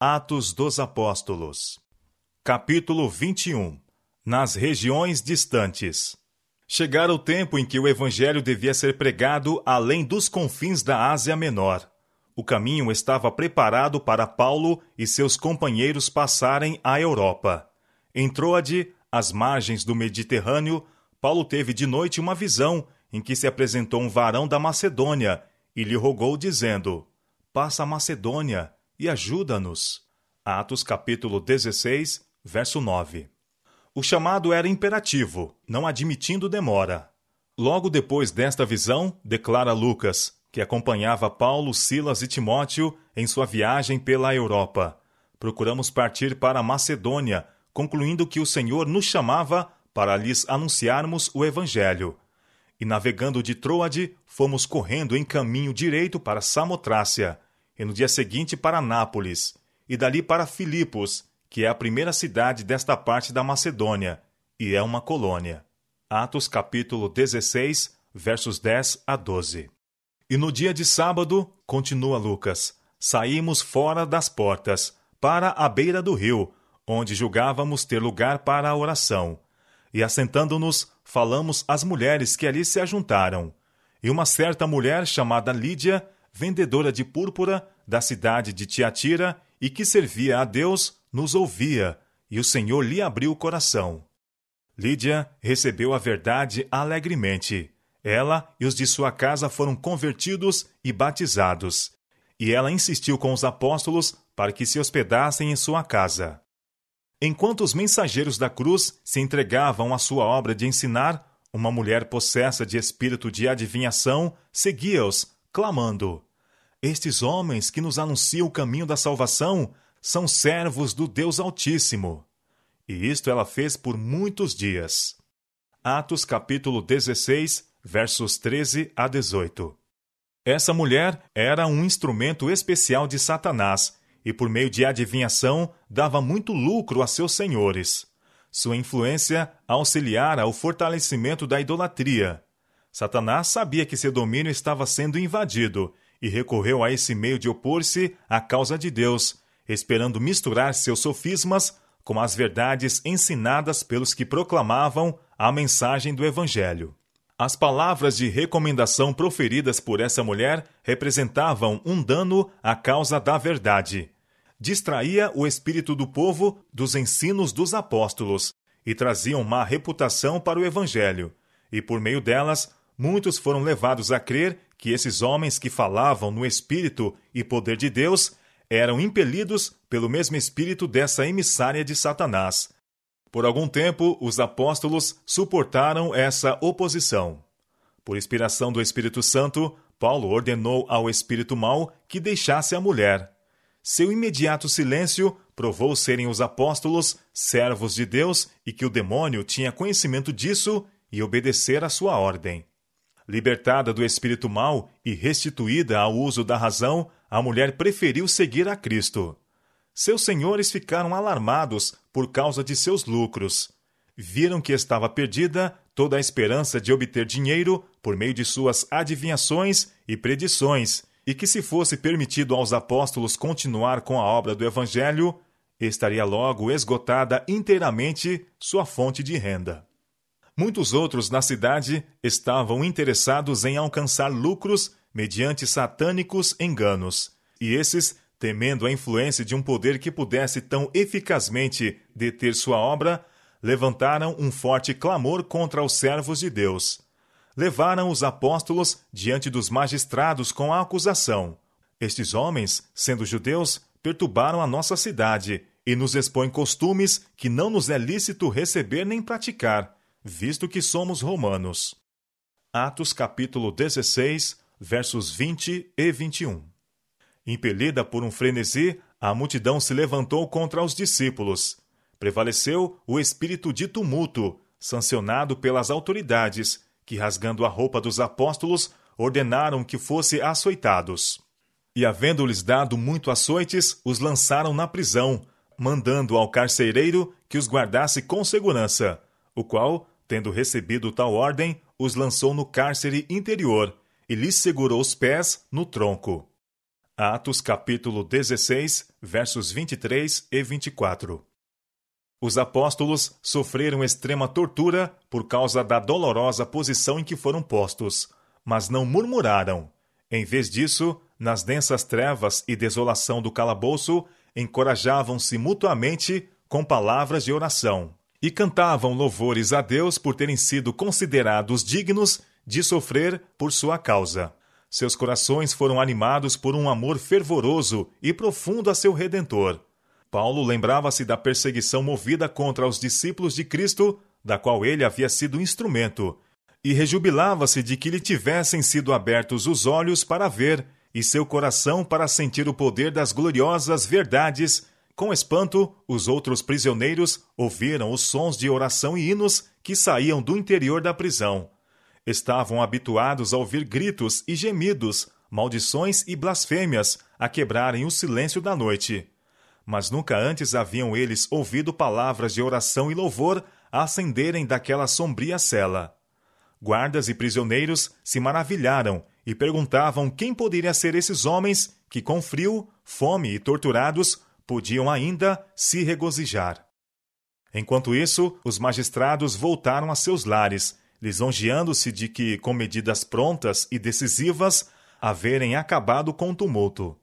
Atos dos Apóstolos, capítulo 21 Nas regiões distantes. Chegara o tempo em que o Evangelho devia ser pregado além dos confins da Ásia Menor. O caminho estava preparado para Paulo e seus companheiros passarem à Europa. Em Troade, às margens do Mediterrâneo, Paulo teve de noite uma visão em que se apresentou um varão da Macedônia e lhe rogou, dizendo: Passa a Macedônia e ajuda-nos. Atos capítulo 16, verso 9. O chamado era imperativo, não admitindo demora. Logo depois desta visão, declara Lucas, que acompanhava Paulo, Silas e Timóteo em sua viagem pela Europa. Procuramos partir para Macedônia, concluindo que o Senhor nos chamava para lhes anunciarmos o Evangelho. E navegando de Troade, fomos correndo em caminho direito para Samotrácia, e no dia seguinte para Nápoles, e dali para Filipos, que é a primeira cidade desta parte da Macedônia, e é uma colônia. Atos capítulo 16, versos 10 a 12. E no dia de sábado, continua Lucas, saímos fora das portas, para a beira do rio, onde julgávamos ter lugar para a oração. E assentando-nos, falamos às mulheres que ali se ajuntaram. E uma certa mulher chamada Lídia, vendedora de púrpura da cidade de Tiatira e que servia a Deus, nos ouvia, e o Senhor lhe abriu o coração. Lídia recebeu a verdade alegremente. Ela e os de sua casa foram convertidos e batizados. E ela insistiu com os apóstolos para que se hospedassem em sua casa. Enquanto os mensageiros da cruz se entregavam à sua obra de ensinar, uma mulher possessa de espírito de adivinhação seguia-os clamando: Estes homens que nos anunciam o caminho da salvação são servos do Deus Altíssimo. E isto ela fez por muitos dias. Atos capítulo 16, versos 13 a 18. Essa mulher era um instrumento especial de Satanás e, por meio de adivinhação, dava muito lucro a seus senhores. Sua influência auxiliara o fortalecimento da idolatria, Satanás sabia que seu domínio estava sendo invadido e recorreu a esse meio de opor-se à causa de Deus, esperando misturar seus sofismas com as verdades ensinadas pelos que proclamavam a mensagem do Evangelho. As palavras de recomendação proferidas por essa mulher representavam um dano à causa da verdade. Distraía o espírito do povo dos ensinos dos apóstolos e traziam má reputação para o Evangelho, e por meio delas muitos foram levados a crer que esses homens que falavam no Espírito e poder de Deus eram impelidos pelo mesmo espírito dessa emissária de Satanás. Por algum tempo, os apóstolos suportaram essa oposição. Por inspiração do Espírito Santo, Paulo ordenou ao espírito mau que deixasse a mulher. Seu imediato silêncio provou serem os apóstolos servos de Deus e que o demônio tinha conhecimento disso e obedecer à sua ordem. Libertada do espírito mal e restituída ao uso da razão, a mulher preferiu seguir a Cristo. Seus senhores ficaram alarmados por causa de seus lucros. Viram que estava perdida toda a esperança de obter dinheiro por meio de suas adivinhações e predições, e que se fosse permitido aos apóstolos continuar com a obra do Evangelho, estaria logo esgotada inteiramente sua fonte de renda muitos outros na cidade estavam interessados em alcançar lucros mediante satânicos enganos, e esses, temendo a influência de um poder que pudesse tão eficazmente deter sua obra, levantaram um forte clamor contra os servos de Deus. Levaram os apóstolos diante dos magistrados com a acusação: Estes homens, sendo judeus, perturbaram a nossa cidade e nos expõem costumes que não nos é lícito receber nem praticar visto que somos romanos. Atos capítulo 16, versos 20 e 21. Impelida por um frenesi, a multidão se levantou contra os discípulos. Prevaleceu o espírito de tumulto, sancionado pelas autoridades, que, rasgando a roupa dos apóstolos, ordenaram que fossem açoitados. E, havendo-lhes dado muito açoites, os lançaram na prisão, mandando ao carcereiro que os guardasse com segurança, o qual tendo recebido tal ordem, os lançou no cárcere interior e lhes segurou os pés no tronco. Atos capítulo 16, versos 23 e 24. Os apóstolos sofreram extrema tortura por causa da dolorosa posição em que foram postos, mas não murmuraram. Em vez disso, nas densas trevas e desolação do calabouço, encorajavam-se mutuamente com palavras de oração e cantavam louvores a Deus por terem sido considerados dignos de sofrer por sua causa. Seus corações foram animados por um amor fervoroso e profundo a seu Redentor. Paulo lembrava-se da perseguição movida contra os discípulos de Cristo, da qual ele havia sido instrumento, e rejubilava-se de que lhe tivessem sido abertos os olhos para ver e seu coração para sentir o poder das gloriosas verdades com espanto, os outros prisioneiros ouviram os sons de oração e hinos que saíam do interior da prisão. Estavam habituados a ouvir gritos e gemidos, maldições e blasfêmias a quebrarem o silêncio da noite. Mas nunca antes haviam eles ouvido palavras de oração e louvor ascenderem daquela sombria cela. Guardas e prisioneiros se maravilharam e perguntavam quem poderia ser esses homens que, com frio, fome e torturados, podiam ainda se regozijar. Enquanto isso, os magistrados voltaram a seus lares, lisonjeando-se de que, com medidas prontas e decisivas, haverem acabado com o tumulto.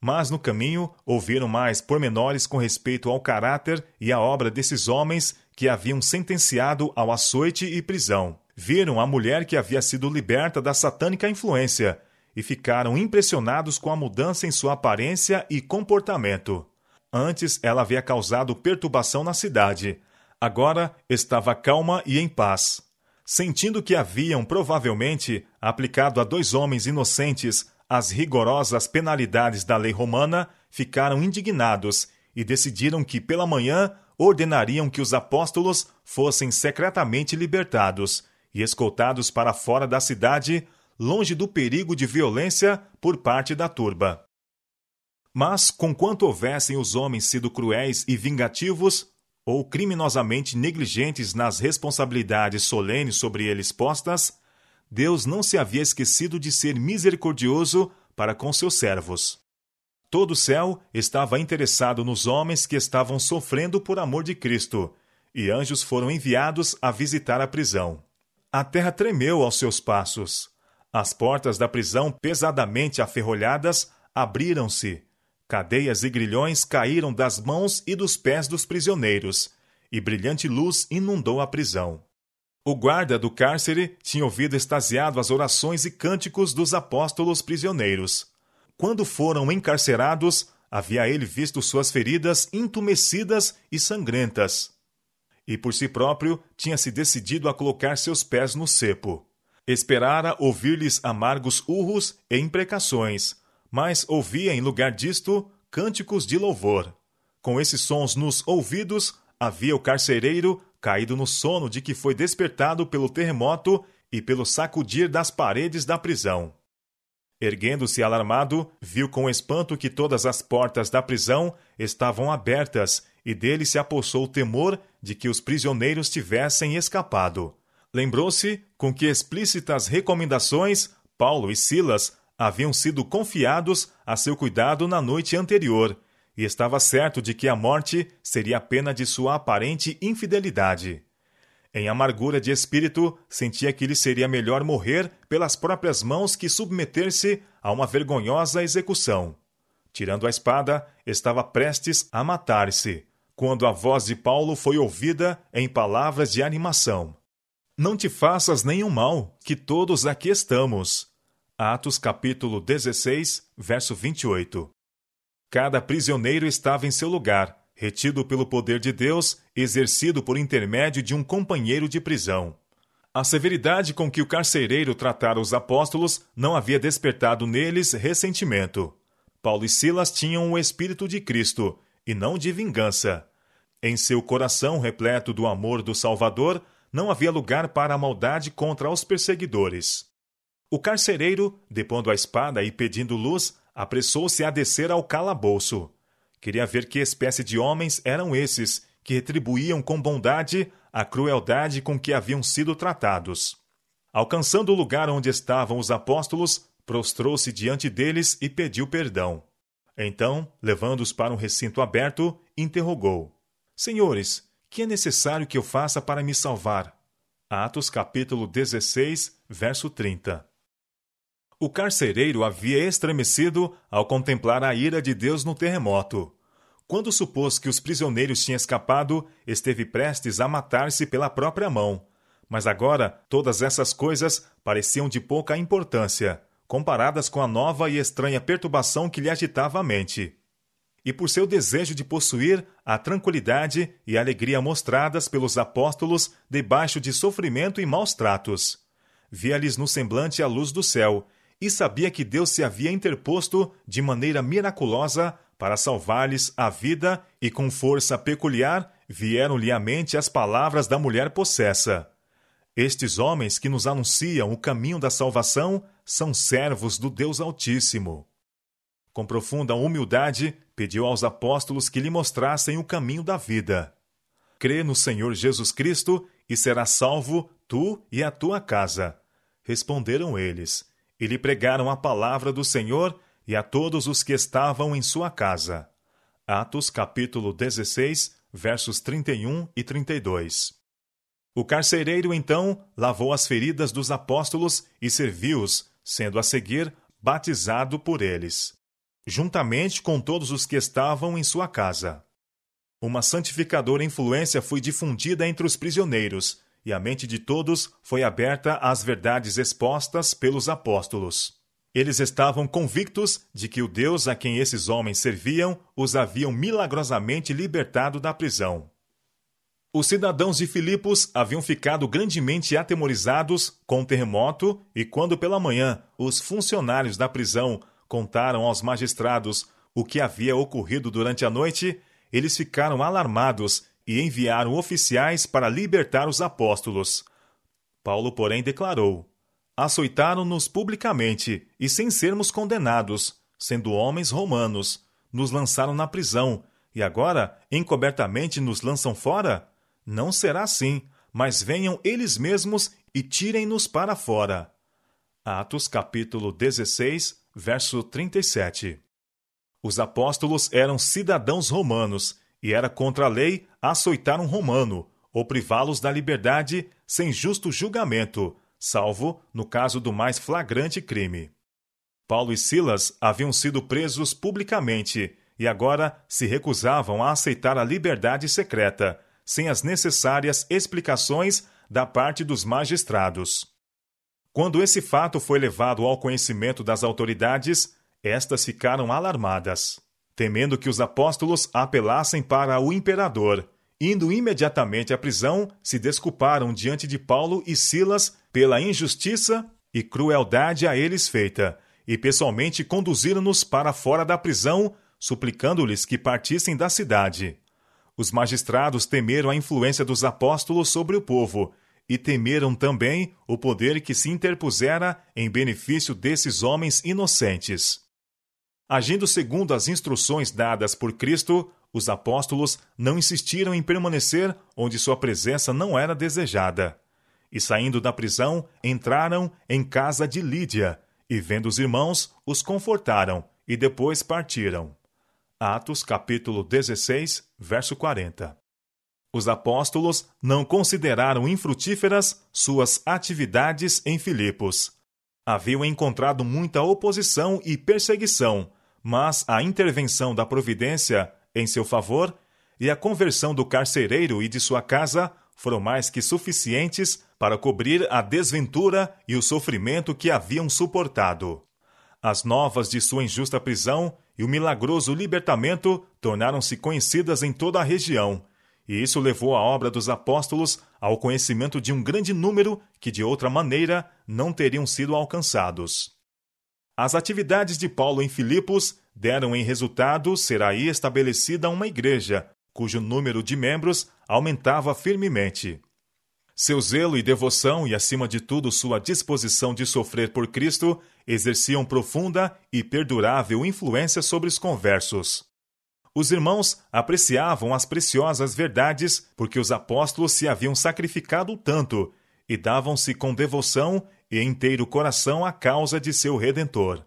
Mas no caminho ouviram mais pormenores com respeito ao caráter e à obra desses homens que haviam sentenciado ao açoite e prisão. Viram a mulher que havia sido liberta da satânica influência e ficaram impressionados com a mudança em sua aparência e comportamento. Antes, ela havia causado perturbação na cidade. Agora estava calma e em paz. Sentindo que haviam provavelmente aplicado a dois homens inocentes as rigorosas penalidades da lei romana, ficaram indignados e decidiram que pela manhã ordenariam que os apóstolos fossem secretamente libertados e escoltados para fora da cidade, longe do perigo de violência por parte da turba. Mas, conquanto houvessem os homens sido cruéis e vingativos, ou criminosamente negligentes nas responsabilidades solenes sobre eles postas, Deus não se havia esquecido de ser misericordioso para com seus servos. Todo o céu estava interessado nos homens que estavam sofrendo por amor de Cristo, e anjos foram enviados a visitar a prisão. A terra tremeu aos seus passos. As portas da prisão, pesadamente aferrolhadas, abriram-se Cadeias e grilhões caíram das mãos e dos pés dos prisioneiros, e brilhante luz inundou a prisão. O guarda do cárcere tinha ouvido extasiado as orações e cânticos dos apóstolos prisioneiros. Quando foram encarcerados, havia ele visto suas feridas intumescidas e sangrentas. E por si próprio tinha se decidido a colocar seus pés no cepo. Esperara ouvir-lhes amargos urros e imprecações, mas ouvia em lugar disto cânticos de louvor. Com esses sons nos ouvidos, havia o carcereiro caído no sono de que foi despertado pelo terremoto e pelo sacudir das paredes da prisão. Erguendo-se alarmado, viu com espanto que todas as portas da prisão estavam abertas e dele se apossou o temor de que os prisioneiros tivessem escapado. Lembrou-se com que explícitas recomendações Paulo e Silas haviam sido confiados a seu cuidado na noite anterior, e estava certo de que a morte seria a pena de sua aparente infidelidade. Em amargura de espírito, sentia que lhe seria melhor morrer pelas próprias mãos que submeter-se a uma vergonhosa execução. Tirando a espada, estava prestes a matar-se, quando a voz de Paulo foi ouvida em palavras de animação: Não te faças nenhum mal, que todos aqui estamos. Atos capítulo 16, verso 28. Cada prisioneiro estava em seu lugar, retido pelo poder de Deus, exercido por intermédio de um companheiro de prisão. A severidade com que o carcereiro tratara os apóstolos não havia despertado neles ressentimento. Paulo e Silas tinham o espírito de Cristo, e não de vingança. Em seu coração repleto do amor do Salvador, não havia lugar para a maldade contra os perseguidores. O carcereiro, depondo a espada e pedindo luz, apressou-se a descer ao calabouço. Queria ver que espécie de homens eram esses que retribuíam com bondade a crueldade com que haviam sido tratados. Alcançando o lugar onde estavam os apóstolos, prostrou-se diante deles e pediu perdão. Então, levando-os para um recinto aberto, interrogou: Senhores, que é necessário que eu faça para me salvar? Atos capítulo 16, verso 30. O carcereiro havia estremecido ao contemplar a ira de Deus no terremoto. Quando supôs que os prisioneiros tinham escapado, esteve prestes a matar-se pela própria mão. Mas agora, todas essas coisas pareciam de pouca importância, comparadas com a nova e estranha perturbação que lhe agitava a mente. E por seu desejo de possuir a tranquilidade e a alegria mostradas pelos apóstolos debaixo de sofrimento e maus tratos. Via-lhes no semblante a luz do céu e sabia que Deus se havia interposto de maneira miraculosa para salvar-lhes a vida, e com força peculiar vieram-lhe à mente as palavras da mulher possessa. Estes homens que nos anunciam o caminho da salvação são servos do Deus Altíssimo. Com profunda humildade, pediu aos apóstolos que lhe mostrassem o caminho da vida. Crê no Senhor Jesus Cristo e serás salvo, tu e a tua casa. Responderam eles e lhe pregaram a palavra do Senhor e a todos os que estavam em sua casa. Atos capítulo 16, versos 31 e 32. O carcereiro então lavou as feridas dos apóstolos e serviu-os, sendo a seguir batizado por eles, juntamente com todos os que estavam em sua casa. Uma santificadora influência foi difundida entre os prisioneiros, e a mente de todos foi aberta às verdades expostas pelos apóstolos. Eles estavam convictos de que o Deus a quem esses homens serviam os haviam milagrosamente libertado da prisão. Os cidadãos de Filipos haviam ficado grandemente atemorizados com o terremoto e quando pela manhã os funcionários da prisão contaram aos magistrados o que havia ocorrido durante a noite, eles ficaram alarmados e enviaram oficiais para libertar os apóstolos. Paulo, porém, declarou: Açoitaram-nos publicamente e sem sermos condenados, sendo homens romanos, nos lançaram na prisão, e agora encobertamente nos lançam fora? Não será assim, mas venham eles mesmos e tirem-nos para fora. Atos capítulo 16, verso 37. Os apóstolos eram cidadãos romanos e era contra a lei açoitar um romano ou privá-los da liberdade sem justo julgamento, salvo no caso do mais flagrante crime. Paulo e Silas haviam sido presos publicamente e agora se recusavam a aceitar a liberdade secreta, sem as necessárias explicações da parte dos magistrados. Quando esse fato foi levado ao conhecimento das autoridades, estas ficaram alarmadas temendo que os apóstolos apelassem para o imperador. Indo imediatamente à prisão, se desculparam diante de Paulo e Silas pela injustiça e crueldade a eles feita, e pessoalmente conduziram-nos para fora da prisão, suplicando-lhes que partissem da cidade. Os magistrados temeram a influência dos apóstolos sobre o povo, e temeram também o poder que se interpusera em benefício desses homens inocentes. Agindo segundo as instruções dadas por Cristo, os apóstolos não insistiram em permanecer onde sua presença não era desejada. E saindo da prisão, entraram em casa de Lídia, e vendo os irmãos, os confortaram e depois partiram. Atos capítulo 16, verso 40. Os apóstolos não consideraram infrutíferas suas atividades em Filipos. Haviam encontrado muita oposição e perseguição mas a intervenção da providência em seu favor e a conversão do carcereiro e de sua casa foram mais que suficientes para cobrir a desventura e o sofrimento que haviam suportado. As novas de sua injusta prisão e o milagroso libertamento tornaram-se conhecidas em toda a região, e isso levou a obra dos apóstolos ao conhecimento de um grande número que de outra maneira não teriam sido alcançados. As atividades de Paulo em Filipos deram em resultado ser aí estabelecida uma igreja, cujo número de membros aumentava firmemente. Seu zelo e devoção, e acima de tudo sua disposição de sofrer por Cristo, exerciam profunda e perdurável influência sobre os conversos. Os irmãos apreciavam as preciosas verdades porque os apóstolos se haviam sacrificado tanto e davam-se com devoção e inteiro coração à causa de seu Redentor.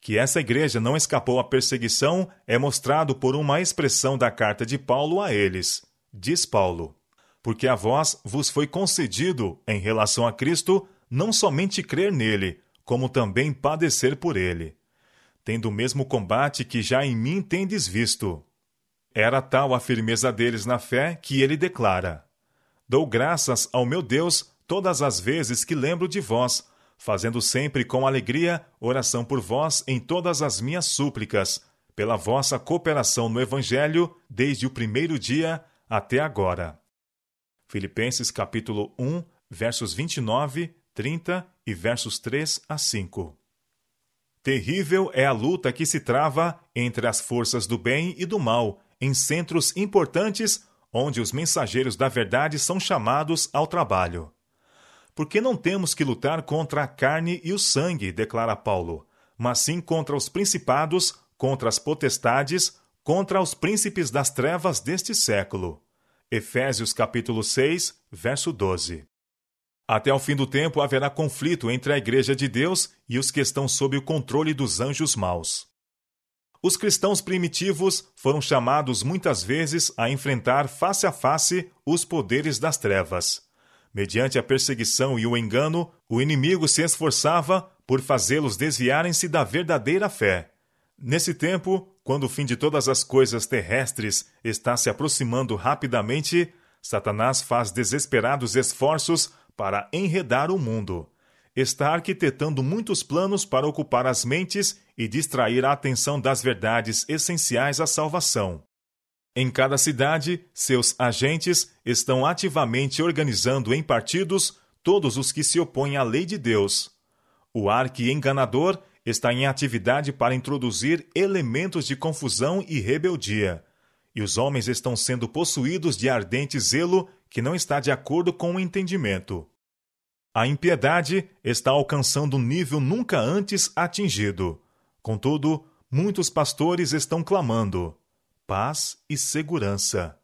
Que essa igreja não escapou à perseguição é mostrado por uma expressão da carta de Paulo a eles. Diz Paulo: Porque a vós vos foi concedido, em relação a Cristo, não somente crer nele, como também padecer por ele, tendo o mesmo combate que já em mim tendes visto. Era tal a firmeza deles na fé que ele declara: Dou graças ao meu Deus todas as vezes que lembro de vós, fazendo sempre com alegria oração por vós em todas as minhas súplicas, pela vossa cooperação no Evangelho desde o primeiro dia até agora. Filipenses capítulo 1, versos 29, 30 e versos 3 a 5. Terrível é a luta que se trava entre as forças do bem e do mal, em centros importantes onde os mensageiros da verdade são chamados ao trabalho. Porque não temos que lutar contra a carne e o sangue, declara Paulo, mas sim contra os principados, contra as potestades, contra os príncipes das trevas deste século. Efésios capítulo 6, verso 12. Até o fim do tempo haverá conflito entre a Igreja de Deus e os que estão sob o controle dos anjos maus. Os cristãos primitivos foram chamados muitas vezes a enfrentar face a face os poderes das trevas. Mediante a perseguição e o engano, o inimigo se esforçava por fazê-los desviarem-se da verdadeira fé. Nesse tempo, quando o fim de todas as coisas terrestres está se aproximando rapidamente, Satanás faz desesperados esforços para enredar o mundo. Está arquitetando muitos planos para ocupar as mentes e distrair a atenção das verdades essenciais à salvação. Em cada cidade, seus agentes estão ativamente organizando em partidos todos os que se opõem à lei de Deus. O arque-enganador está em atividade para introduzir elementos de confusão e rebeldia. E os homens estão sendo possuídos de ardente zelo que não está de acordo com o entendimento. A impiedade está alcançando um nível nunca antes atingido. Contudo, muitos pastores estão clamando paz e segurança.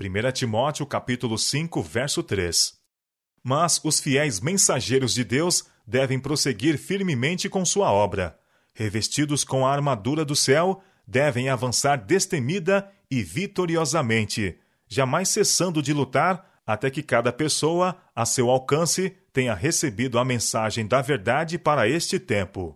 1 Timóteo capítulo 5, verso 3. Mas os fiéis mensageiros de Deus devem prosseguir firmemente com sua obra. Revestidos com a armadura do céu, devem avançar destemida e vitoriosamente, jamais cessando de lutar até que cada pessoa, a seu alcance, tenha recebido a mensagem da verdade para este tempo.